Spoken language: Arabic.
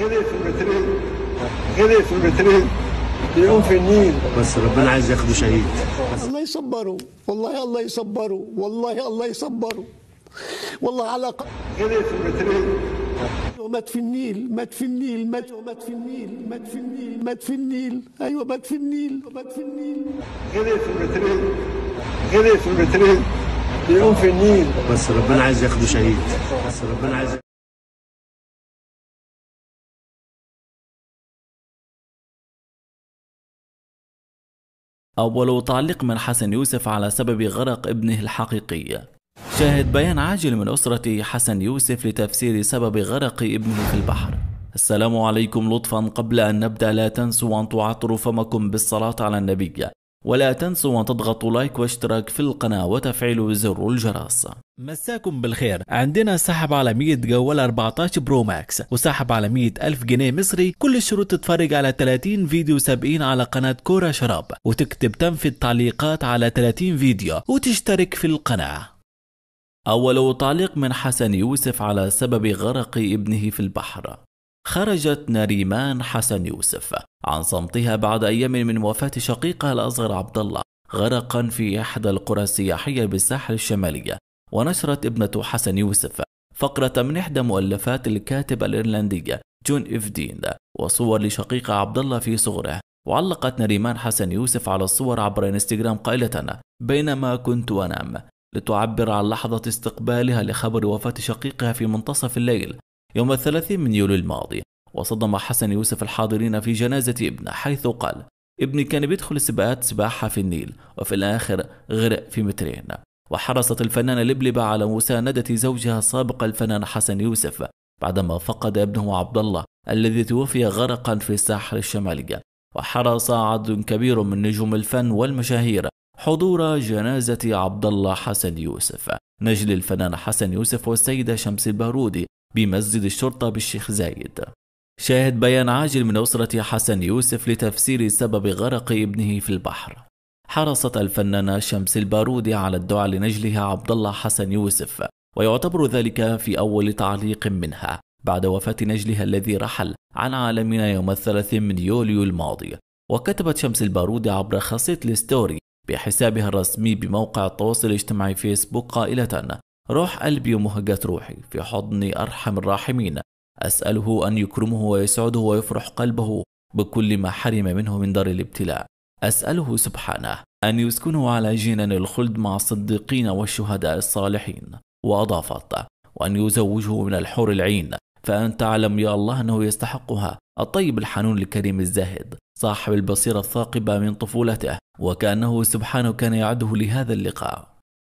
غرق في المترين غرق في المترين يقوم في النيل بس ربنا عايز ياخده شهيد الله يصبره والله الله يصبره والله الله يصبره والله على ق... غرق في المترين مات في النيل مات في النيل مات مات في النيل مات في النيل مات في النيل ايوه مات في النيل مات في النيل غرق في المترين غرق في المترين يقوم في النيل بس ربنا عايز ياخده شهيد بس ربنا عايز أول تعليق من حسن يوسف على سبب غرق ابنه الحقيقي شاهد بيان عاجل من أسرة حسن يوسف لتفسير سبب غرق ابنه في البحر السلام عليكم لطفا قبل أن نبدأ لا تنسوا أن تعطروا فمكم بالصلاة على النبي ولا تنسوا أن تضغطوا لايك واشتراك في القناة وتفعيلوا زر الجرس مساكم بالخير عندنا سحب على 100 جوال 14 برو ماكس وسحب على 100 ألف جنيه مصري كل الشروط تتفرج على 30 فيديو سابقين على قناة كورة شراب وتكتب تم في التعليقات على 30 فيديو وتشترك في القناة أول تعليق من حسن يوسف على سبب غرق ابنه في البحر خرجت نريمان حسن يوسف عن صمتها بعد أيام من وفاة شقيقها الأصغر عبد الله غرقا في إحدى القرى السياحية بالساحل الشمالية ونشرت ابنة حسن يوسف فقرة من إحدى مؤلفات الكاتبة الإيرلندية جون إفدين وصور لشقيقة عبد الله في صغره وعلقت نريمان حسن يوسف على الصور عبر انستغرام قائلة بينما كنت أنام لتعبر عن لحظة استقبالها لخبر وفاة شقيقها في منتصف الليل يوم الثلاثين من يوليو الماضي وصدم حسن يوسف الحاضرين في جنازة ابنه حيث قال ابني كان بيدخل سباقات سباحة في النيل وفي الآخر غرق في مترين وحرصت الفنانة لبلبة على مساندة زوجها السابق الفنان حسن يوسف بعدما فقد ابنه عبد الله الذي توفي غرقا في الساحل الشمالي وحرص عدد كبير من نجوم الفن والمشاهير حضور جنازة عبد الله حسن يوسف نجل الفنان حسن يوسف والسيدة شمس البارودي بمسجد الشرطة بالشيخ زايد شاهد بيان عاجل من أسرة حسن يوسف لتفسير سبب غرق ابنه في البحر حرصت الفنانة شمس البارودي على الدعاء لنجلها عبد الله حسن يوسف ويعتبر ذلك في أول تعليق منها بعد وفاة نجلها الذي رحل عن عالمنا يوم الثلاث من يوليو الماضي وكتبت شمس البارودي عبر خاصية الستوري بحسابها الرسمي بموقع التواصل الاجتماعي فيسبوك قائلة روح قلبي ومهجة روحي في حضن أرحم الراحمين أسأله أن يكرمه ويسعده ويفرح قلبه بكل ما حرم منه من دار الابتلاء أسأله سبحانه أن يسكنه على جنان الخلد مع الصديقين والشهداء الصالحين وأضافت وأن يزوجه من الحور العين فأنت تعلم يا الله أنه يستحقها الطيب الحنون الكريم الزاهد صاحب البصيرة الثاقبة من طفولته وكأنه سبحانه كان يعده لهذا اللقاء